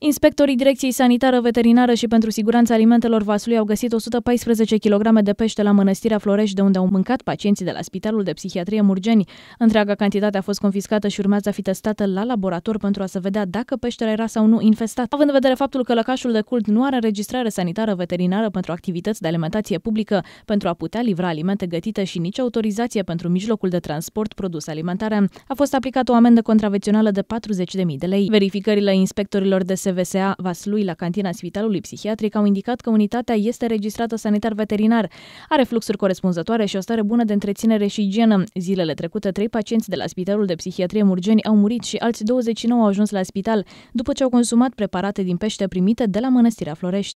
Inspectorii Direcției Sanitară Veterinară și pentru Siguranța Alimentelor Vasului au găsit 114 kg de pește la Mănăstirea Florești, de unde au mâncat pacienții de la Spitalul de Psihiatrie Murgeni. Întreaga cantitate a fost confiscată și urmează a fi testată la laborator pentru a se vedea dacă peștele era sau nu infestat. Având în vedere faptul că lăcașul de cult nu are înregistrare sanitară veterinară pentru activități de alimentație publică, pentru a putea livra alimente gătite și nici autorizație pentru mijlocul de transport produs alimentare, a fost aplicată o amendă contravențională de 40.000 de lei. Verificările inspectorilor de SVSA Vaslui la cantina Spitalului Psihiatric au indicat că unitatea este registrată sanitar-veterinar, are fluxuri corespunzătoare și o stare bună de întreținere și igienă. Zilele trecute, trei pacienți de la Spitalul de Psihiatrie Murgeni au murit și alți 29 au ajuns la spital după ce au consumat preparate din pește primite de la Mănăstirea Florești.